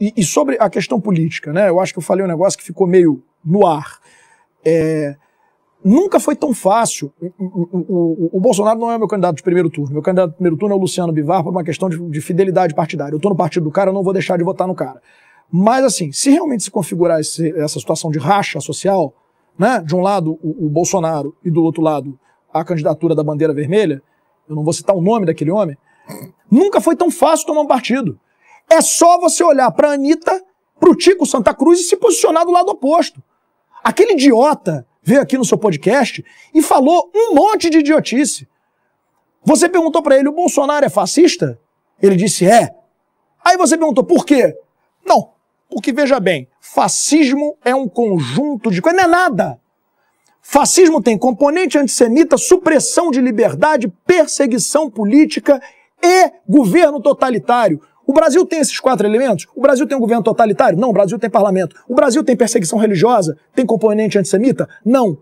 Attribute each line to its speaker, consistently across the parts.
Speaker 1: E, e, sobre a questão política, né? Eu acho que eu falei um negócio que ficou meio no ar. É, nunca foi tão fácil. O, o, o, Bolsonaro não é meu candidato de primeiro turno. Meu candidato de primeiro turno é o Luciano Bivar por uma questão de, de fidelidade partidária. Eu estou no partido do cara, eu não vou deixar de votar no cara. Mas, assim, se realmente se configurar esse, essa situação de racha social, né? De um lado o, o Bolsonaro e do outro lado a candidatura da bandeira vermelha, eu não vou citar o nome daquele homem, nunca foi tão fácil tomar um partido. É só você olhar para a Anitta, para o Tico Santa Cruz e se posicionar do lado oposto. Aquele idiota veio aqui no seu podcast e falou um monte de idiotice. Você perguntou para ele, o Bolsonaro é fascista? Ele disse, é. Aí você perguntou, por quê? Não, porque veja bem, fascismo é um conjunto de coisas, não é nada. Fascismo tem componente antissemita, supressão de liberdade, perseguição política e governo totalitário. O Brasil tem esses quatro elementos? O Brasil tem um governo totalitário? Não. O Brasil tem parlamento. O Brasil tem perseguição religiosa? Tem componente antissemita? Não.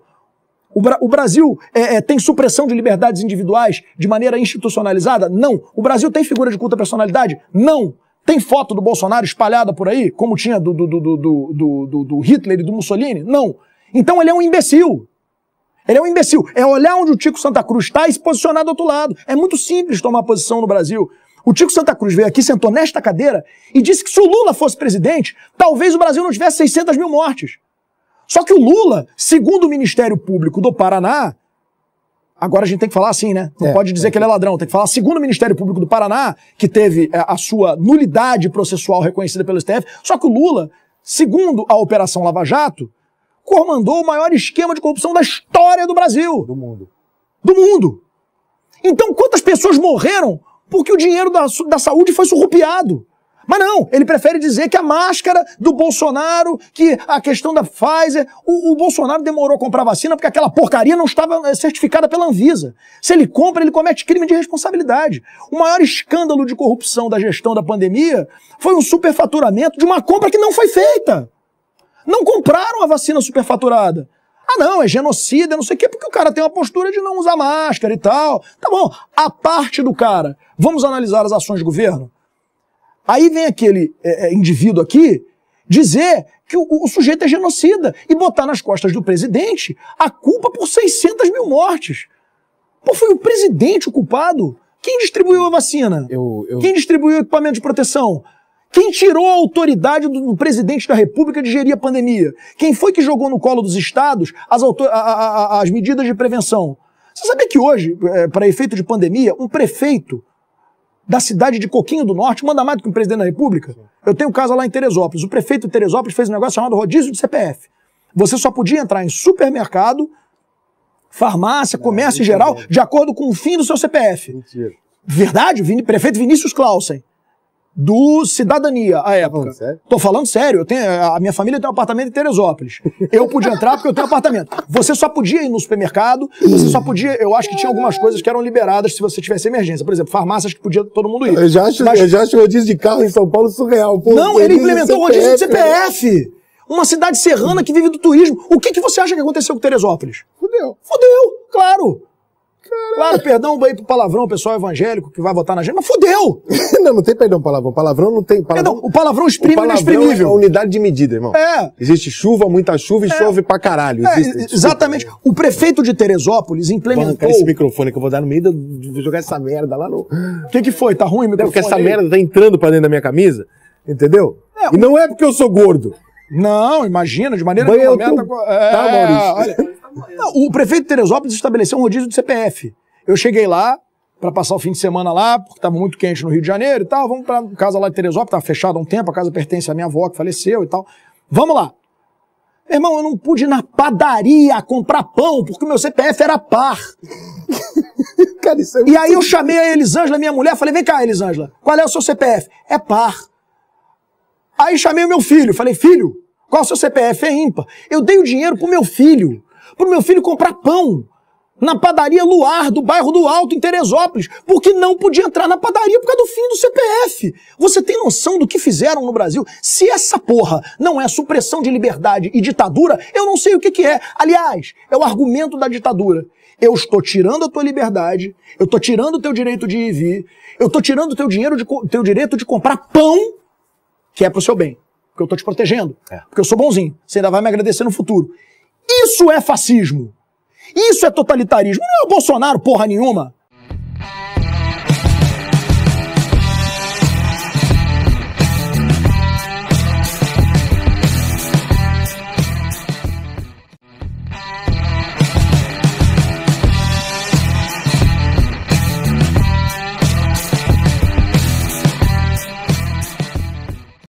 Speaker 1: O, Bra o Brasil é, é, tem supressão de liberdades individuais de maneira institucionalizada? Não. O Brasil tem figura de culta personalidade? Não. Tem foto do Bolsonaro espalhada por aí, como tinha do, do, do, do Hitler e do Mussolini? Não. Então ele é um imbecil. Ele é um imbecil. É olhar onde o Tico Santa Cruz está e se posicionar do outro lado. É muito simples tomar posição no Brasil. O Tico Santa Cruz veio aqui, sentou nesta cadeira e disse que se o Lula fosse presidente, talvez o Brasil não tivesse 600 mil mortes. Só que o Lula, segundo o Ministério Público do Paraná, agora a gente tem que falar assim, né? Não é, pode dizer é. que ele é ladrão, tem que falar segundo o Ministério Público do Paraná, que teve é, a sua nulidade processual reconhecida pelo STF. Só que o Lula, segundo a Operação Lava Jato, comandou o maior esquema de corrupção da história do Brasil. Do mundo. Do mundo. Então, quantas pessoas morreram porque o dinheiro da, da saúde foi surrupiado. Mas não, ele prefere dizer que a máscara do Bolsonaro, que a questão da Pfizer, o, o, Bolsonaro demorou a comprar vacina porque aquela porcaria não estava eh, certificada pela Anvisa. Se ele compra, ele comete crime de responsabilidade. O maior escândalo de corrupção da gestão da pandemia foi um superfaturamento de uma compra que não foi feita. Não compraram a vacina superfaturada. Ah, não, é genocida, não sei o quê, porque o cara tem uma postura de não usar máscara e tal. Tá bom, a parte do cara. Vamos analisar as ações do governo? Aí vem aquele é, é indivíduo aqui dizer que o, o, sujeito é genocida e botar nas costas do presidente a culpa por 600 mil mortes. Pô, foi o presidente o culpado? Quem distribuiu a vacina? Eu, eu... Quem distribuiu o equipamento de proteção? Quem tirou a autoridade do, presidente da República de gerir a pandemia? Quem foi que jogou no colo dos estados as, a, a, a, as medidas de prevenção? Você sabia que hoje, é, para efeito de pandemia, um prefeito da cidade de Coquinho do Norte manda mais do que um presidente da República? Eu tenho um caso lá em Teresópolis. O prefeito de Teresópolis fez um negócio chamado rodízio de CPF. Você só podia entrar em supermercado, farmácia, comércio em geral, de acordo com o fim do seu CPF. Mentira. Verdade, prefeito Vinícius Clausen do Cidadania à ah, época. Sério? Tô falando sério, eu tenho, a minha família tem um apartamento em Teresópolis. Eu podia entrar porque eu tenho apartamento. Você só podia ir no supermercado, você só podia. Eu acho que tinha algumas coisas que eram liberadas se você tivesse emergência. Por exemplo, farmácias que podia todo mundo ir. Eu já acho, Mas, eu já acho rodízio de carro em São Paulo surreal. Pô, não, ele implementou rodízio de CPF. Né? Uma cidade serrana que vive do turismo. O que, que você acha que aconteceu com Teresópolis? Fudeu. Fudeu, claro. Caralho. Claro, perdão aí pro palavrão, o pessoal evangélico que vai votar na gente, mas fudeu! não, não tem perdão palavrão. Palavrão não tem. Palavrão, perdão, o palavrão exprime o é palavrão inexprimível. É a unidade de medida, irmão. É. Existe chuva, muita chuva e é. chove pra caralho. É, exatamente. O prefeito de Teresópolis implementou. Banca esse microfone que eu vou dar no meio, do, jogar essa merda lá no. O que, que foi? Tá ruim o microfone? É porque essa merda tá entrando pra dentro da minha camisa, entendeu? É, e não é porque eu sou gordo. Não, imagina, de maneira Banho nenhuma. Tô... tá, é, Maurício. Olha, não, o prefeito de Teresópolis estabeleceu um rodízio de CPF. Eu cheguei lá para passar o fim de semana lá, porque estava muito quente no Rio de Janeiro e tal. Vamos para casa lá de Teresópolis, tava fechada há um tempo, a casa pertence à minha avó que faleceu e tal. Vamos lá. irmão, eu não pude ir na padaria comprar pão, porque o meu CPF era par. Cara, é e aí eu chamei a Elisângela, minha mulher, falei: vem cá, Elisângela, qual é o seu CPF? É par. Aí chamei o meu filho, falei, filho, qual é o seu CPF? É ímpar. Eu dei o dinheiro pro meu filho, pro meu filho comprar pão na padaria Luar, do bairro do Alto, em Teresópolis, porque não podia entrar na padaria por causa do fim do CPF. Você tem noção do que fizeram no Brasil? Se essa porra não é supressão de liberdade e ditadura, eu não sei o que, que é. Aliás, é o argumento da ditadura. Eu estou tirando a tua liberdade, eu estou tirando o teu direito de ir e vir, eu estou tirando o teu, dinheiro de, teu direito de comprar pão que é pro seu bem, porque eu tô te protegendo, é. porque eu sou bonzinho, você ainda vai me agradecer no futuro. Isso é fascismo. Isso é totalitarismo. Não é o Bolsonaro porra nenhuma.